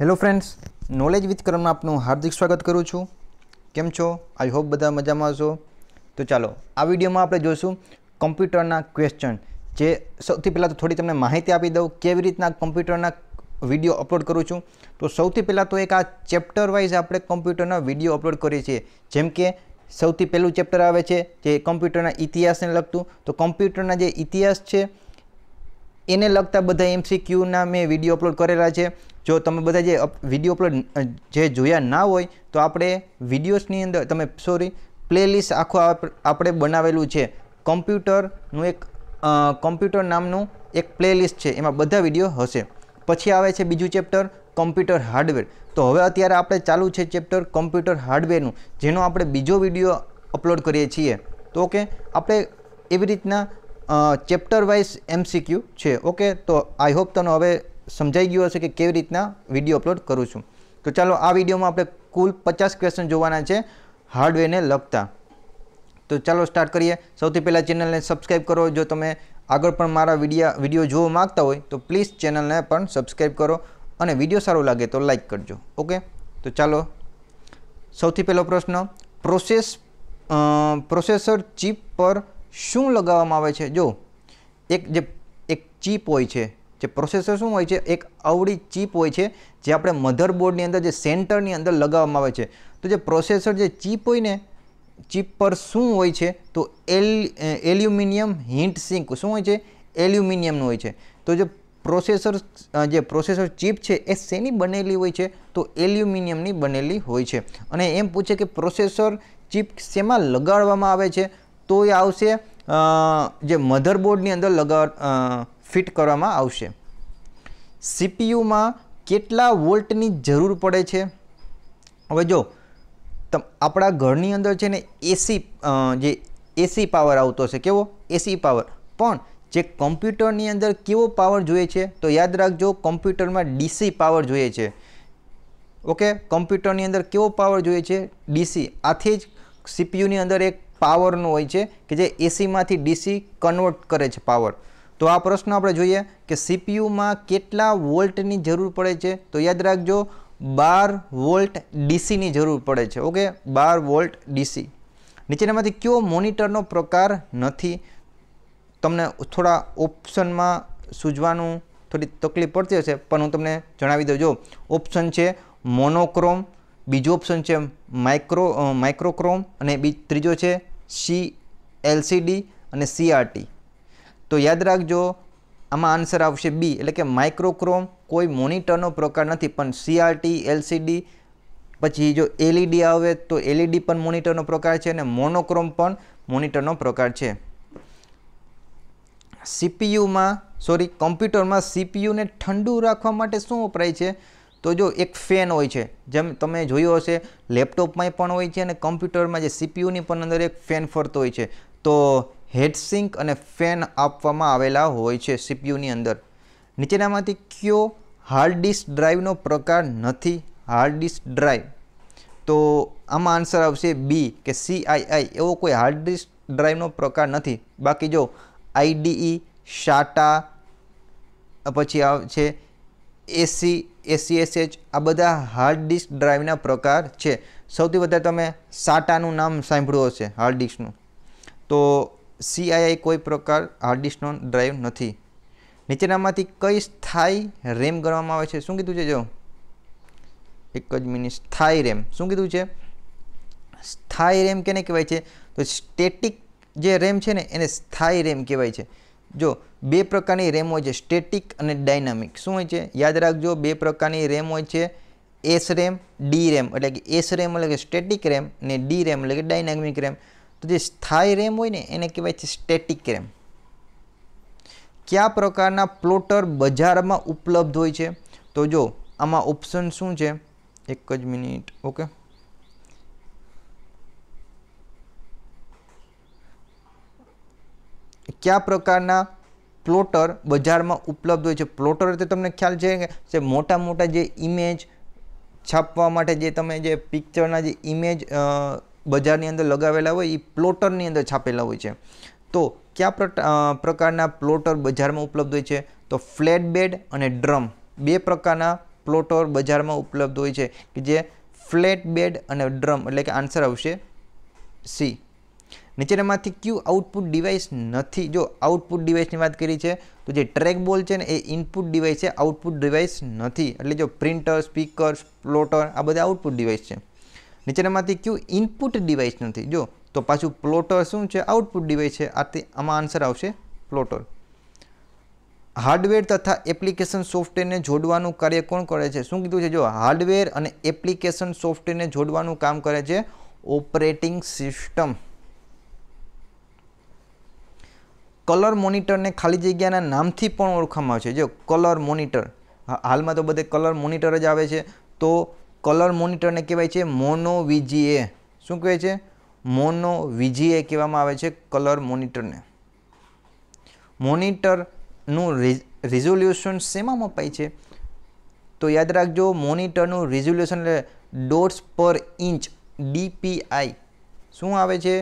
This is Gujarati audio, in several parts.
હેલો ફ્રેન્ડ્સ નોલેજ વિથ કરમમાં આપનું હાર્દિક સ્વાગત કરું છું કેમ છો આઈ હોપ બધા મજામાં છો તો ચાલો આ વિડીયોમાં આપણે જોઈશું કમ્પ્યુટરના ક્વેશ્ચન જે સૌથી પહેલાં તો થોડી તમને માહિતી આપી દઉં કેવી રીતના કમ્પ્યુટરના વિડીયો અપલોડ કરું છું તો સૌથી પહેલાં તો એક આ ચેપ્ટર વાઇઝ આપણે કમ્પ્યુટરના વિડીયો અપલોડ કરીએ છીએ જેમ કે સૌથી પહેલું ચેપ્ટર આવે છે જે કમ્પ્યુટરના ઇતિહાસને લગતું તો કમ્પ્યુટરના જે ઇતિહાસ છે એને લગતા બધા ક્યુના મેં વિડીયો અપલોડ કરેલા છે જો તમે બધા જે વિડીયો અપલોડ જે જોયા ના હોય તો આપણે વિડીયોસની અંદર તમે સોરી પ્લેલિસ્ટ આખું આપણે બનાવેલું છે કમ્પ્યુટરનું એક કમ્પ્યુટર નામનું એક પ્લેલિસ્ટ છે એમાં બધા વિડીયો હશે પછી આવે છે બીજું ચેપ્ટર કમ્પ્યુટર હાર્ડવેર તો હવે અત્યારે આપણે ચાલુ છે ચેપ્ટર કમ્પ્યુટર હાર્ડવેરનું જેનો આપણે બીજો વિડીયો અપલોડ કરીએ છીએ તો ઓકે આપણે એવી રીતના ચેપ્ટર વાઇઝ એમસીક્યુ છે ઓકે તો આઈ હોપ તને હવે સમજાઈ ગયું હશે કે કેવી રીતના વિડીયો અપલોડ કરું છું તો ચાલો આ વિડીયોમાં આપણે કુલ પચાસ ક્વેશ્ચન જોવાના છે હાર્ડવેરને લગતા તો ચાલો સ્ટાર્ટ કરીએ સૌથી પહેલાં ચેનલને સબસ્ક્રાઈબ કરો જો તમે આગળ પણ મારા વિડીયા વિડીયો જોવા માગતા હોય તો પ્લીઝ ચેનલને પણ સબસ્ક્રાઈબ કરો અને વિડીયો સારો લાગે તો લાઇક કરજો ઓકે તો ચાલો સૌથી પહેલો પ્રશ્ન પ્રોસેસ પ્રોસેસર ચિપ પર શું લગાવવામાં આવે છે જો એક જે એક ચીપ હોય છે જે પ્રોસેસર શું હોય છે એક અવળી ચીપ હોય છે જે આપણે મધરબોર્ડની અંદર જે સેન્ટરની અંદર લગાવવામાં આવે છે તો જે પ્રોસેસર જે ચીપ હોય ને ચીપ પર શું હોય છે તો એલ એલ્યુમિનિયમ હિન્ટ સિંક શું હોય છે એલ્યુમિનિયમનું હોય છે તો જે પ્રોસેસર જે પ્રોસેસર ચીપ છે એ શેની બનેલી હોય છે તો એલ્યુમિનિયમની બનેલી હોય છે અને એમ પૂછે કે પ્રોસેસર ચીપ શેમાં લગાડવામાં આવે છે તો એ આવશે જે મધરબોર્ડની અંદર લગા ફિટ કરવામાં આવશે સીપીયુમાં કેટલા વોલ્ટની જરૂર પડે છે હવે જો આપણા ઘરની અંદર છે ને એસી જે એસી પાવર આવતો હશે કેવો એસી પાવર પણ જે કોમ્પ્યુટરની અંદર કેવો પાવર જોઈએ છે તો યાદ રાખજો કોમ્પ્યુટરમાં ડીસી પાવર જોઈએ છે ઓકે કોમ્પ્યુટરની અંદર કેવો પાવર જોઈએ છે ડીસી આથી જ સીપીયુની અંદર એક પાવરનું હોય છે કે જે એસીમાંથી ડીસી કન્વર્ટ કરે છે પાવર તો આ પ્રશ્ન આપણે જોઈએ કે સીપીયુમાં કેટલા વોલ્ટની જરૂર પડે છે તો યાદ રાખજો બાર વોલ્ટ ડીસીની જરૂર પડે છે ઓકે બાર વોલ્ટ ડીસી નીચેનામાંથી કયો મોનિટરનો પ્રકાર નથી તમને થોડા ઓપ્શનમાં સૂઝવાનું થોડી તકલીફ પડતી હશે પણ હું તમને જણાવી દઉં જો ઓપ્શન છે મોનોક્રોમ બીજો ઓપ્શન છે માઇક્રો માઇક્રોક્રોમ અને બી ત્રીજો છે સી એલસીડી અને સીઆરટી તો યાદ રાખજો આમાં આન્સર આવશે બી એટલે કે માઇક્રોક્રોમ કોઈ મોનિટરનો પ્રકાર નથી પણ સીઆરટી એલસીડી પછી જો એલઈડી e આવે તો એલઈડી e પણ મોનિટરનો પ્રકાર છે અને મોનોક્રોમ પણ મોનિટરનો પ્રકાર છે સીપીયુમાં સોરી કોમ્પ્યુટરમાં સીપીયુને ઠંડુ રાખવા માટે શું વપરાય છે તો જો એક ફેન હોય છે જેમ તમે જોયો હશે લેપટોપમાં પણ હોય છે અને કમ્પ્યુટરમાં જે સીપીયુની પણ અંદર એક ફેન ફરતો હોય છે તો હેડસિંક અને ફેન આપવામાં આવેલા હોય છે સીપીયુની અંદર નીચેનામાંથી કયો હાર્ડ ડિસ્ક ડ્રાઈવનો પ્રકાર નથી હાર્ડ ડિસ્ક ડ્રાઈવ તો આમાં આન્સર આવશે બી કે સીઆઈઆઈ એવો કોઈ હાર્ડ ડિસ્ક ડ્રાઈવનો પ્રકાર નથી બાકી જો આઈડીઈ શાટા e, પછી આવે છે એસી એસીએસએચ આ બધા હાર્ડ ડિસ્ક ડ્રાઈવના પ્રકાર છે સૌથી વધારે તમે સાટાનું નામ સાંભળ્યું હશે હાર્ડ ડિસ્કનું તો સીઆઈઆઈ કોઈ પ્રકાર હાર્ડ ડિસ્કનો ડ્રાઈવ નથી નીચેનામાંથી કઈ સ્થાયી રેમ ગણવામાં આવે છે શું કીધું છે જો એક જ મિનિટ સ્થાયી રેમ શું કીધું છે સ્થાયી રેમ કેને કહેવાય છે તો સ્ટેટિક જે રેમ છે ને એને સ્થાયી રેમ કહેવાય છે જો બે પ્રકારની રેમ હોય છે સ્ટેટિક અને ડાયનામિક શું હોય છે યાદ રાખજો બે પ્રકારની રેમ હોય છે એસ રેમ ડી રેમ એટલે કે એસ રેમ એટલે કે સ્ટેટિક રેમ ને ડી રેમ એટલે કે ડાયનામિક રેમ તો જે સ્થાયી રેમ હોય ને એને કહેવાય છે સ્ટેટિક રેમ કયા પ્રકારના પ્લોટર બજારમાં ઉપલબ્ધ હોય છે તો જો આમાં ઓપ્શન શું છે એક જ મિનિટ ઓકે કયા પ્રકારના પ્લોટર બજારમાં ઉપલબ્ધ હોય છે પ્લોટર તો તમને ખ્યાલ છે કે જે મોટા મોટા જે ઇમેજ છાપવા માટે જે તમે જે પિક્ચરના જે ઇમેજ બજારની અંદર લગાવેલા હોય એ પ્લોટરની અંદર છાપેલા હોય છે તો કયા પ્રકારના પ્લોટર બજારમાં ઉપલબ્ધ હોય છે તો ફ્લેટ બેડ અને ડ્રમ બે પ્રકારના પ્લોટર બજારમાં ઉપલબ્ધ હોય છે કે જે ફ્લેટ બેડ અને ડ્રમ એટલે કે આન્સર આવશે સી નીચેનામાંથી ક્યુ આઉટપુટ ડિવાઇસ નથી જો આઉટપુટ ડિવાઇસની વાત કરી છે તો જે ટ્રેક બોલ છે ને એ ઇનપુટ ડિવાઇસ છે આઉટપુટ ડિવાઇસ નથી એટલે જો પ્રિન્ટર સ્પીકર પ્લોટર આ બધા આઉટપુટ ડિવાઇસ છે નીચેનામાંથી ક્યુ ઇનપુટ ડિવાઇસ નથી જો તો પાછું પ્લોટર શું છે આઉટપુટ ડિવાઇસ છે આથી આમાં આન્સર આવશે પ્લોટર હાર્ડવેર તથા એપ્લિકેશન સોફ્ટવેરને જોડવાનું કાર્ય કોણ કરે છે શું કીધું છે જો હાર્ડવેર અને એપ્લિકેશન સોફ્ટવેરને જોડવાનું કામ કરે છે ઓપરેટિંગ સિસ્ટમ કલર મોનિટરને ખાલી જગ્યાના નામથી પણ ઓળખવામાં આવે છે જો કલર મોનિટર હાલમાં તો બધે કલર મોનિટર જ આવે છે તો કલર મોનિટરને કહેવાય છે મોનો મોનોવીજીએ શું કહે છે મોનો મોનોવીજીએ કહેવામાં આવે છે કલર મોનિટરને મોનિટરનું રિઝોલ્યુશન શેમાં મપાય છે તો યાદ રાખજો મોનિટરનું રિઝોલ્યુશન એટલે ડોટ્સ પર ઇંચ ડીપીઆઈ શું આવે છે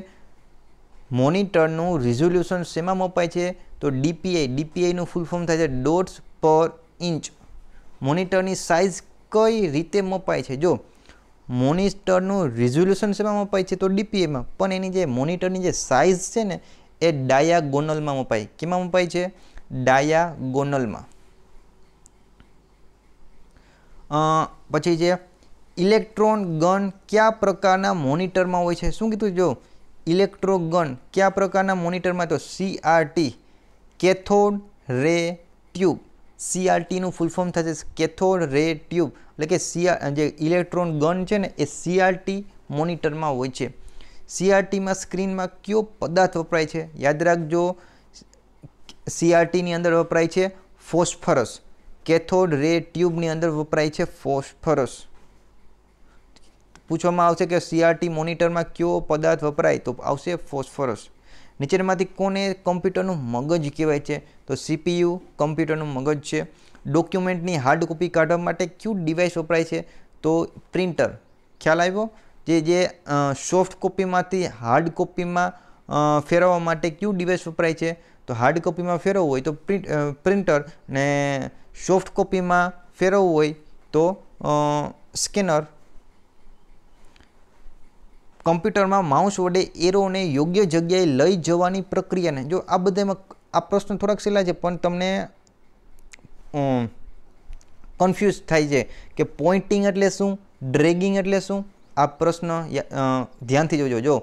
મોનિટરનું રિઝોલ્યુશન શેમાં મપાય છે તો ડીપીઆઈ ડીપીઆઈનું ફૂલ ફોર્મ થાય છે ડોટ્સ પર ઇંચ મોનિટરની સાઇઝ કઈ રીતે મપાય છે જો મોનિટરનું રિઝોલ્યુશન શેમાં મપાય છે તો ડીપીએમાં પણ એની જે મોનિટરની જે સાઇઝ છે ને એ ડાયાગોનલમાં મપાય કેમાં મપાય છે ડાયાગોનલમાં પછી છે ઇલેક્ટ્રોન ગન કયા પ્રકારના મોનિટરમાં હોય છે શું કીધું જો ઇલેક્ટ્રોગન કયા પ્રકારના મોનિટરમાં તો સીઆરટી કેથોડ રે ટ્યુબ સીઆરટીનું ફૂલફોર્મ થશે કેથોડ રે ટ્યુબ એટલે કે સીઆર જે ઇલેક્ટ્રોન ગન છે ને એ સીઆરટી મોનિટરમાં હોય છે સીઆરટીમાં સ્ક્રીનમાં કયો પદાર્થ વપરાય છે યાદ રાખજો સીઆરટીની અંદર વપરાય છે ફોસ્ફરસ કેથોડ રે ટ્યુબની અંદર વપરાય છે ફોસ્ફરસ પૂછવામાં આવશે કે સીઆરટી મોનિટરમાં કયો પદાર્થ વપરાય તો આવશે ફોસ્ફરસ નીચેનામાંથી કોને કમ્પ્યુટરનું મગજ કહેવાય છે તો સીપીયુ કમ્પ્યુટરનું મગજ છે ડોક્યુમેન્ટની હાર્ડ કોપી કાઢવા માટે કયું ડિવાઇસ વપરાય છે તો પ્રિન્ટર ખ્યાલ આવ્યો જે જે સોફ્ટ કોપીમાંથી હાર્ડ કોપીમાં ફેરવવા માટે કયું ડિવાઇસ વપરાય છે તો હાર્ડ કોપીમાં ફેરવવું હોય તો પ્રિન્ટ પ્રિન્ટર ને સોફ્ટ કોપીમાં ફેરવવું હોય તો સ્કેનર કમ્પ્યુટરમાં માઉસ વડે એરોને યોગ્ય જગ્યાએ લઈ જવાની પ્રક્રિયાને જો આ બધામાં આ પ્રશ્ન થોડાક સેલા છે પણ તમને કન્ફ્યુઝ થાય છે કે પોઇન્ટિંગ એટલે શું ડ્રેગિંગ એટલે શું આ પ્રશ્ન ધ્યાનથી જોજો જો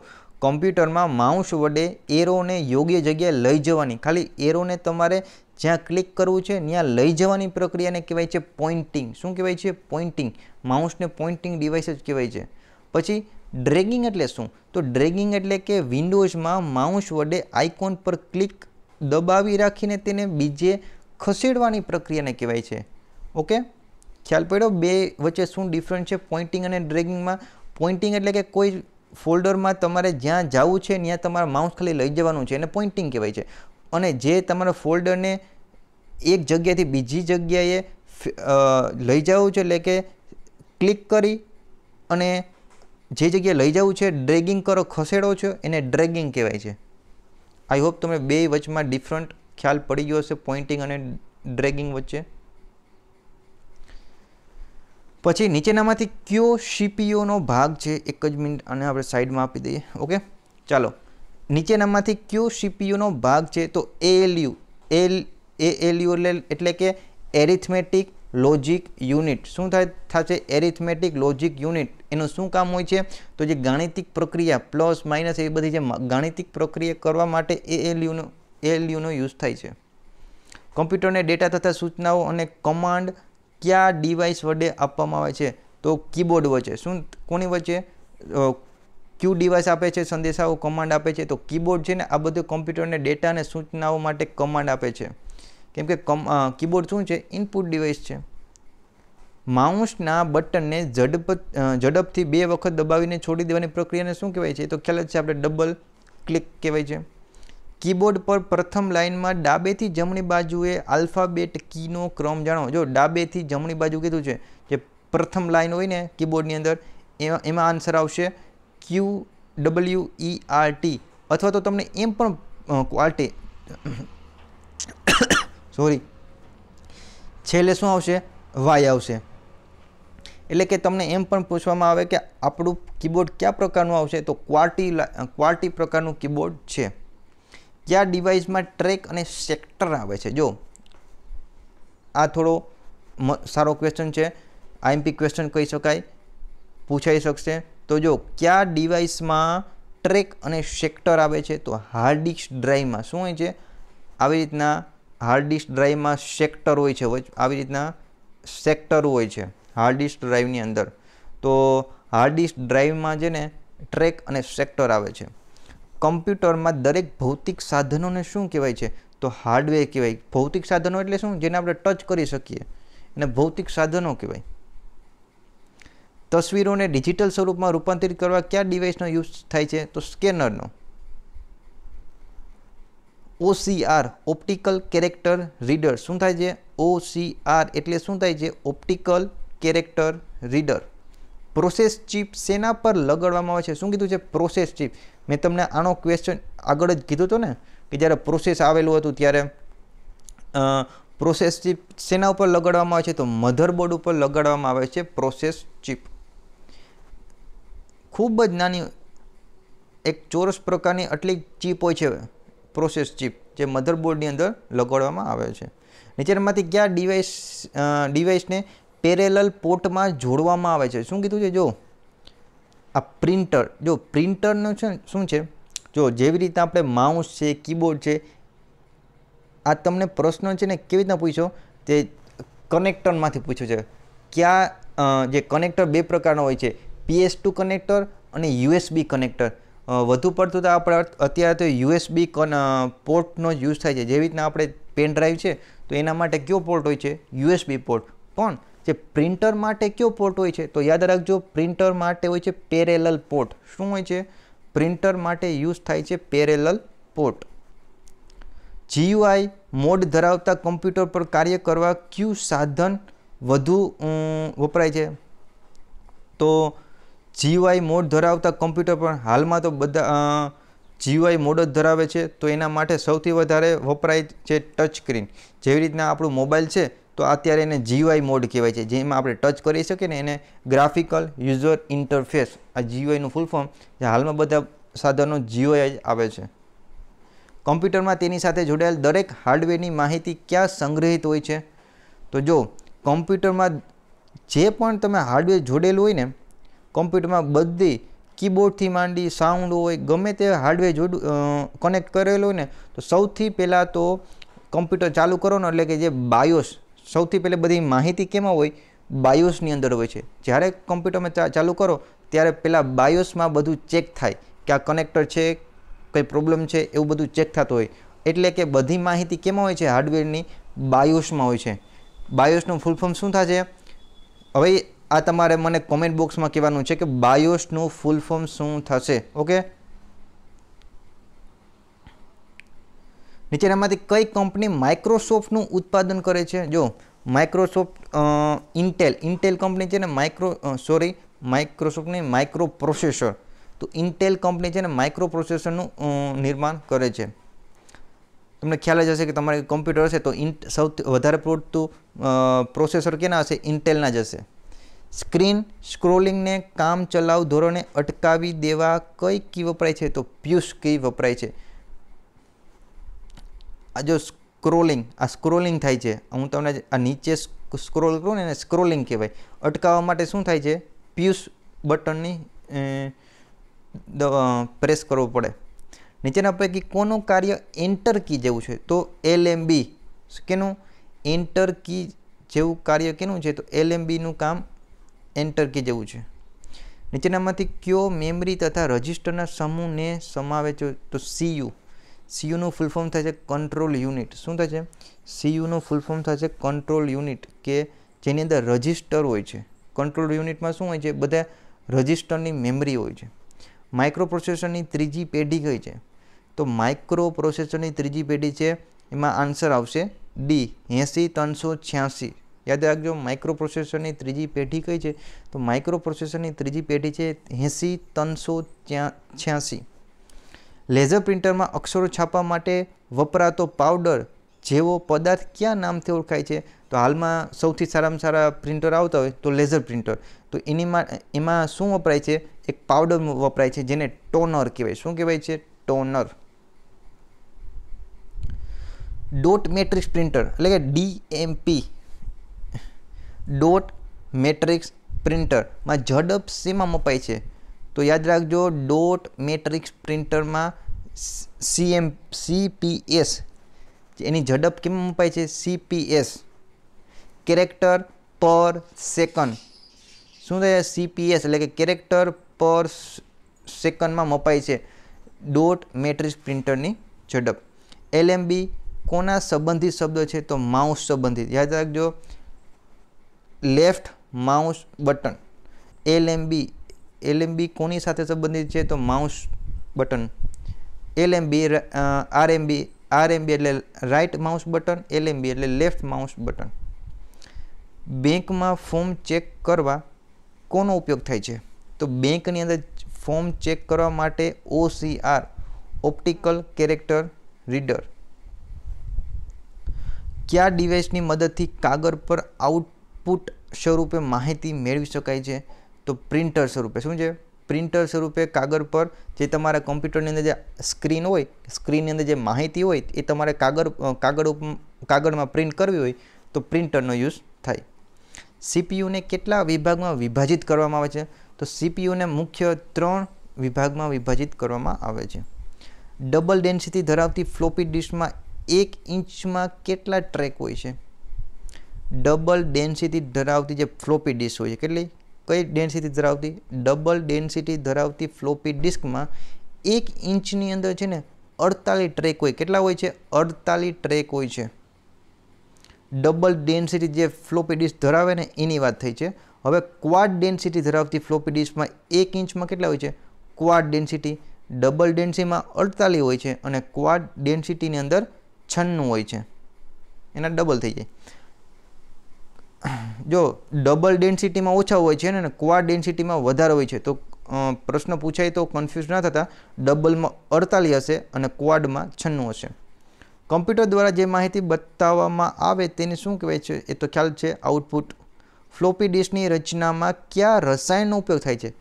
કમ્પ્યુટરમાં માઉસ વડે એરોને યોગ્ય જગ્યાએ લઈ જવાની ખાલી એરોને તમારે જ્યાં ક્લિક કરવું છે ત્યાં લઈ જવાની પ્રક્રિયાને કહેવાય છે પોઇન્ટિંગ શું કહેવાય છે પોઇન્ટિંગ માઉસને પોઇન્ટિંગ ડિવાઇસ જ કહેવાય છે પછી ડ્રેગિંગ એટલે શું તો ડ્રેગિંગ એટલે કે વિન્ડોઝમાં માઉસ વડે આઇકોન પર ક્લિક દબાવી રાખીને તેને બીજે ખસેડવાની પ્રક્રિયાને કહેવાય છે ઓકે ખ્યાલ પડ્યો બે વચ્ચે શું ડિફરન્સ છે પોઇન્ટિંગ અને ડ્રેગિંગમાં પોઇન્ટિંગ એટલે કે કોઈ ફોલ્ડરમાં તમારે જ્યાં જવું છે ત્યાં તમારે માઉસ ખાલી લઈ જવાનું છે એને પોઇન્ટિંગ કહેવાય છે અને જે તમારા ફોલ્ડરને એક જગ્યાથી બીજી જગ્યાએ લઈ જવું છે એટલે કે ક્લિક કરી અને જે જગ્યાએ લઈ જવું છે ડ્રેગિંગ કરો ખસેડો છો એને ડ્રેગિંગ કહેવાય છે આઈ હોપ તમે બે વચમાં ડિફરન્ટ ખ્યાલ પડી ગયો હશે પોઇન્ટિંગ અને ડ્રેગિંગ વચ્ચે પછી નીચેનામાંથી કયો સીપીયુનો ભાગ છે એક જ મિનિટ અને આપણે સાઈડમાં આપી દઈએ ઓકે ચાલો નીચેનામાંથી કયો સીપીયુનો ભાગ છે તો એએલયુ એલ એ એએલયુ એટલે કે એરિથમેટિક લોજિક યુનિટ શું થાય થશે એરિથમેટિક લોજિક યુનિટ એનું શું કામ હોય છે તો જે ગાણિતિક પ્રક્રિયા પ્લસ માઇનસ એ બધી જે ગાણિતિક પ્રક્રિયા કરવા માટે એ એએલયુનો એએલયુનો યુઝ થાય છે કોમ્પ્યુટરને ડેટા તથા સૂચનાઓ અને કમાન્ડ કયા ડિવાઇસ વડે આપવામાં આવે છે તો કીબોર્ડ વચ્ચે શું કોની વચ્ચે ક્યુ ડિવાઇસ આપે છે સંદેશાઓ કમાન્ડ આપે છે તો કીબોર્ડ છે ને આ બધું કોમ્પ્યુટરને ડેટા અને સૂચનાઓ માટે કમાન્ડ આપે છે કેમ કે કીબોર્ડ શું છે ઇનપુટ ડિવાઇસ છે માઉસના બટનને ઝડપ ઝડપથી બે વખત દબાવીને છોડી દેવાની પ્રક્રિયાને શું કહેવાય છે તો ખ્યાલ જ છે આપણે ડબલ ક્લિક કહેવાય છે કીબોર્ડ પર પ્રથમ લાઇનમાં ડાબેથી જમણી બાજુએ આલ્ફાબેટ કીનો ક્રમ જાણો જો ડાબેથી જમણી બાજુ કીધું છે જે પ્રથમ લાઇન હોય ને કીબોર્ડની અંદર એમાં એમાં આન્સર આવશે Q W E R T અથવા તો તમને એમ પણ આર સોરી છેલ્લે શું આવશે વાય આવશે એટલે કે તમને એમ પણ પૂછવામાં આવે કે આપણું કીબોર્ડ કયા પ્રકારનું આવશે તો ક્વાર્ટી ક્વાર્ટી પ્રકારનું કીબોર્ડ છે કયા ડિવાઇસમાં ટ્રેક અને સેક્ટર આવે છે જો આ થોડો સારો ક્વેશ્ચન છે આઈએમપી ક્વેશ્ચન કહી શકાય પૂછાઈ શકશે તો જો કયા ડિવાઇસમાં ટ્રેક અને સેક્ટર આવે છે તો હાર્ડ ડિસ્ક ડ્રાઈવમાં શું હોય છે આવી રીતના હાર્ડ ડિસ્ક ડ્રાઈવમાં સેક્ટર હોય છે આવી રીતના સેક્ટર હોય છે હાર્ડ ડિસ્ક ડ્રાઈવની અંદર તો હાર્ડ ડિસ્ક ડ્રાઈવમાં છે ને ટ્રેક અને સેક્ટર આવે છે કમ્પ્યુટરમાં દરેક ભૌતિક સાધનોને શું કહેવાય છે તો હાર્ડવેર કહેવાય ભૌતિક સાધનો એટલે શું જેને આપણે ટચ કરી શકીએ એને ભૌતિક સાધનો કહેવાય તસવીરોને ડિજિટલ સ્વરૂપમાં રૂપાંતરિત કરવા કયા ડિવાઇસનો યુઝ થાય છે તો સ્કેનરનો ઓસીઆર ઓપ્ટિકલ કેરેક્ટર રીડર શું થાય છે ઓસીઆર એટલે શું થાય છે optical character reader process chip સેના પર લગાડવામાં આવે છે શું કીધું છે પ્રોસેસ ચિપ મેં તમને આનો ક્વેશ્ચન આગળ જ કીધું હતું ને કે જ્યારે પ્રોસેસ આવેલું હતું ત્યારે પ્રોસેસ ચિપ સેના ઉપર લગાડવામાં આવે છે તો મધરબોર્ડ ઉપર લગાડવામાં આવે છે પ્રોસેસ ચિપ ખૂબ જ નાની એક ચોરસ પ્રકારની આટલી ચીપ હોય છે પ્રોસેસ ચિપ જે મધરબોર્ડની અંદર લગાડવામાં આવે છે નીચેનામાંથી કયા ડિવાઇસ ડિવાઇસને પેરેલલ પોર્ટમાં જોડવામાં આવે છે શું કીધું છે જો આ પ્રિન્ટર જો પ્રિન્ટરનું છે શું છે જો જેવી રીતે આપણે માઉસ છે કીબોર્ડ છે આ તમને પ્રશ્ન છે ને કેવી રીતના પૂછ્યો તે કનેક્ટરમાંથી પૂછ્યું છે ક્યાં જે કનેક્ટર બે પ્રકારના હોય છે પીએસ ટુ કનેક્ટર અને યુએસબી કનેક્ટર વધુ પડતું તો આપણે અત્યારે તો યુએસબી કન પોર્ટનો જ યુઝ થાય છે જેવી રીતના આપણે પેન ડ્રાઈવ છે તો એના માટે કયો પોર્ટ હોય છે યુએસબી પોર્ટ પણ જે પ્રિન્ટર માટે કયો પોર્ટ હોય છે તો યાદ રાખજો પ્રિન્ટર માટે હોય છે પેરેલલ પોર્ટ શું હોય છે પ્રિન્ટર માટે યુઝ થાય છે પેરેલલ પોર્ટ જીયુઆઈ મોડ ધરાવતા કમ્પ્યુટર પર કાર્ય કરવા કયું સાધન વધુ વપરાય છે તો જીયુઆઈ મોડ ધરાવતા કમ્પ્યુટર પણ હાલમાં તો બધા જીવાઈ મોડ જ ધરાવે છે તો એના માટે સૌથી વધારે વપરાય છે ટચ સ્ક્રીન જેવી રીતના આપણું મોબાઈલ છે તો અત્યારે એને જીયુઆઈ મોડ કહેવાય છે જેમાં આપણે ટચ કરી શકીએ ને એને ગ્રાફિકલ યુઝર ઇન્ટરફેસ આ જીયુઆઈનું ફૂલ ફોર્મ જે હાલમાં બધા સાધનો જીયુઆઈ આવે છે કમ્પ્યુટરમાં તેની સાથે જોડાયેલ દરેક હાર્ડવેરની માહિતી ક્યાં સંગ્રહિત હોય છે તો જો કમ્પ્યુટરમાં જે પણ તમે હાર્ડવેર જોડેલું હોય ને કોમ્પ્યુટરમાં બધી કીબોર્ડથી માંડી સાઉન્ડ હોય ગમે તે હાર્ડવેર જોડ કનેક્ટ કરેલું હોય ને તો સૌથી પહેલાં તો કમ્પ્યુટર ચાલુ કરો ને એટલે કે જે બાયોસ સૌથી પહેલાં બધી માહિતી કેમાં હોય બાયોસની અંદર હોય છે જ્યારે કમ્પ્યુટરમાં ચાલુ કરો ત્યારે પહેલાં બાયોસમાં બધું ચેક થાય કે આ કનેક્ટર છે કંઈ પ્રોબ્લેમ છે એવું બધું ચેક થતું હોય એટલે કે બધી માહિતી કેમાં હોય છે હાર્ડવેરની બાયોસમાં હોય છે બાયોસનું ફૂલ ફોર્મ શું થાય છે હવે આ તમારે મને કોમેન્ટ બોક્સમાં કહેવાનું છે કે બાયોસનું ફૂલ ફોર્મ શું થશે ઓકે નીચેનામાંથી કઈ કંપની માઇક્રોસોફ્ટનું ઉત્પાદન કરે છે જો માઇક્રોસોફ્ટ ઇન્ટેલ ઇન્ટેલ કંપની છે ને માઇક્રો સોરી માઇક્રોસોફ્ટની માઇક્રો પ્રોસેસર તો ઇન્ટેલ કંપની છે ને માઇક્રો પ્રોસેસરનું નિર્માણ કરે છે તમને ખ્યાલ જ હશે કે તમારે કમ્પ્યુટર હશે તો ઇન્ટ સૌથી વધારે પૂરતું પ્રોસેસર કેના હશે ઇન્ટેલના જ હશે સ્ક્રીન સ્ક્રોલિંગને કામ કામચલાઉ ધોરણે અટકાવી દેવા કઈ કી વપરાય છે તો પ્યુસ કી વપરાય છે આ જો સ્ક્રોલિંગ આ સ્ક્રોલિંગ થાય છે હું તમને આ નીચે સ્ક્રોલ કરું ને એને સ્ક્રોલિંગ કહેવાય અટકાવવા માટે શું થાય છે પ્યુશ બટનની પ્રેસ કરવો પડે નીચેના પૈકી કોનું કાર્ય એન્ટર કી જેવું છે તો એલ એમ બી કેનું એન્ટર કી જેવું કાર્ય કેનું છે તો એલ એમ બીનું કામ એન્ટર કી જેવું છે નીચેનામાંથી કયો મેમરી તથા રજિસ્ટરના સમૂહને સમાવે છે તો સીયુ સીયુનું ફૂલ ફોર્મ છે કંટ્રોલ યુનિટ શું થાય છે સીયુનું ફૂલ ફોર્મ છે કંટ્રોલ યુનિટ કે જેની અંદર રજિસ્ટર હોય છે કંટ્રોલ યુનિટમાં શું હોય છે બધા રજિસ્ટરની મેમરી હોય છે માઇક્રો પ્રોસેસરની ત્રીજી પેઢી કઈ છે તો માઇક્રો પ્રોસેસરની ત્રીજી પેઢી છે એમાં આન્સર આવશે ડી એંસી ત્રણસો છ્યાસી યાદ રાખજો માઇક્રો પ્રોસેસરની ત્રીજી પેઢી કઈ છે તો માઇક્રો પ્રોસેસરની ત્રીજી પેઢી છે એંસી ત્રણસો છ્યાસી લેઝર પ્રિન્ટરમાં અક્ષરો છાપવા માટે વપરાતો પાવડર જેવો પદાર્થ ક્યાં નામથી ઓળખાય છે તો હાલમાં સૌથી સારામાં સારા પ્રિન્ટર આવતા હોય તો લેઝર પ્રિન્ટર તો એનીમાં એમાં શું વપરાય છે એક પાવડર વપરાય છે જેને ટોનર કહેવાય શું કહેવાય છે ટોનર ડોટ મેટ્રિક્સ પ્રિન્ટર એટલે કે ડીએમપી ડોટ મેટ્રિક્સ પ્રિન્ટરમાં ઝડપ શેમાં મપાય છે તો યાદ રાખજો ડોટ મેટ્રિક્સ પ્રિન્ટરમાં સીએમ સીપીએસ એની ઝડપ કેમ મપાય છે સીપીએસ કેરેક્ટર પર સેકન્ડ શું થાય સીપીએસ એટલે કે કેરેક્ટર પર સેકન્ડમાં મપાય છે ડોટ મેટ્રિક્સ પ્રિન્ટરની ઝડપ એલએમબી કોના સંબંધિત શબ્દ છે તો માઉસ સંબંધિત યાદ રાખજો left mouse button LMB LMB કોની સાથે સંબંધિત છે તો mouse button L R LMB RMB RMB એટલે રાઇટ માઉસ બટન એલએમબી એટલે લેફ્ટ માઉસ બટન બેંકમાં ફોર્મ ચેક કરવા કોનો ઉપયોગ થાય છે તો બેંકની અંદર ફોર્મ ચેક કરવા માટે ઓસીઆર ઓપ્ટિકલ કેરેક્ટર રીડર કયા ડિવાઇસની મદદથી કાગળ પર આઉટ પુટ સ્વરૂપે માહિતી મેળવી શકાય છે તો પ્રિન્ટર સ્વરૂપે શું છે પ્રિન્ટર સ્વરૂપે કાગળ પર જે તમારા કોમ્પ્યુટરની અંદર જે સ્ક્રીન હોય સ્ક્રીનની અંદર જે માહિતી હોય એ તમારે કાગળ કાગળ કાગળમાં પ્રિન્ટ કરવી હોય તો પ્રિન્ટરનો યુઝ થાય સીપીયુને કેટલા વિભાગમાં વિભાજિત કરવામાં આવે છે તો સીપીયુને મુખ્ય ત્રણ વિભાગમાં વિભાજિત કરવામાં આવે છે ડબલ ડેન્સિટી ધરાવતી ફ્લોપી ડિશમાં એક ઇંચમાં કેટલા ટ્રેક હોય છે ડબલ ડેન્સિટી ધરાવતી જે ફ્લોપી ડિસ્ક હોય છે કેટલી કઈ ડેન્સિટી ધરાવતી ડબલ ડેન્સિટી ધરાવતી ફ્લોપી ડિસ્કમાં એક ઇંચની અંદર છે ને અડતાલી ટ્રેક હોય કેટલા હોય છે અડતાલી ટ્રેક હોય છે ડબલ ડેન્સિટી જે ફ્લોપી ડિસ્ક ધરાવે ને એની વાત થઈ છે હવે ક્વાડ ડેન્સિટી ધરાવતી ફ્લોપી ડિસ્કમાં એક ઇંચમાં કેટલા હોય છે ક્વાડ ડેન્સિટી ડબલ ડેન્સિટીમાં અડતાલી હોય છે અને ક્વાડ ડેન્સિટીની અંદર છન્નું હોય છે એના ડબલ થઈ જાય જો ડબલ ડેન્સિટીમાં ઓછા હોય છે અને ક્વાડ ડેન્સિટીમાં વધારે હોય છે તો પ્રશ્ન પૂછાય તો કન્ફ્યુઝ ના થતા ડબલમાં અડતાલીસ હશે અને ક્વાડમાં છન્નું હશે કમ્પ્યુટર દ્વારા જે માહિતી બતાવવામાં આવે તેને શું કહેવાય છે એ તો ખ્યાલ છે આઉટપુટ ફ્લોપી ડિસ્કની રચનામાં કયા રસાયણનો ઉપયોગ થાય છે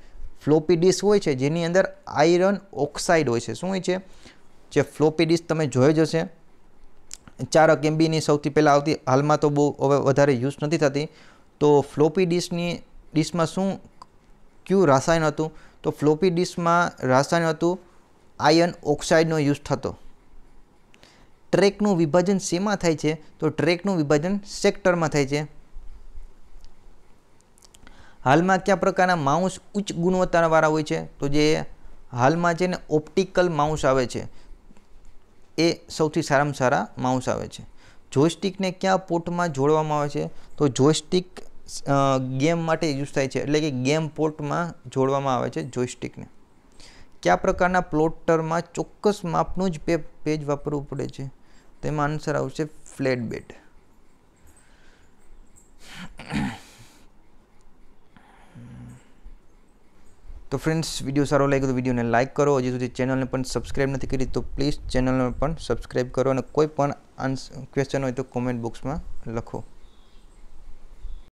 ફ્લોપી ડિસ્ક હોય છે જેની અંદર આયરન ઓક્સાઇડ હોય છે શું હોય છે જે ફ્લોપી ડિસ્ક તમે જોઈ હશે ચાર કેમ્બીની સૌથી પહેલાં આવતી હાલમાં તો બહુ હવે વધારે યુઝ નથી થતી તો ફ્લોપી ડિસ્કની ડિસ્કમાં શું કયું રાસાયણ હતું તો ફ્લોપી ડિસ્કમાં રાસાયણ હતું આયન ઓક્સાઇડનો યુઝ થતો ટ્રેકનું વિભાજન શેમાં થાય છે તો ટ્રેકનું વિભાજન સેક્ટરમાં થાય છે હાલમાં કયા પ્રકારના માઉસ ઉચ્ચ ગુણવત્તાવાળા હોય છે તો જે હાલમાં છે ને ઓપ્ટિકલ માઉસ આવે છે એ સૌથી સારામાં સારા માઉસ આવે છે જોયસ્ટિકને ક્યાં પોર્ટમાં જોડવામાં આવે છે તો જોયસ્ટિક ગેમ માટે યુઝ થાય છે એટલે કે ગેમ પોર્ટમાં જોડવામાં આવે છે જોયસ્ટિકને કયા પ્રકારના પ્લોટરમાં ચોક્કસ માપનું જ પેજ વાપરવું પડે છે તેમાં આન્સર આવશે ફ્લેટ બેડ તો ફ્રેન્ડ્સ વિડીયો સારો લાગ્યો તો વિડીયોને લાઇક કરો હજી સુધી ચેનલને પણ સબસ્ક્રાઇબ નથી કરી તો પ્લીઝ ચેનલને પણ સબસ્ક્રાઇબ કરો અને કોઈ પણ આન્સ ક્વેશ્ચન હોય તો કોમેન્ટ બોક્સમાં લખો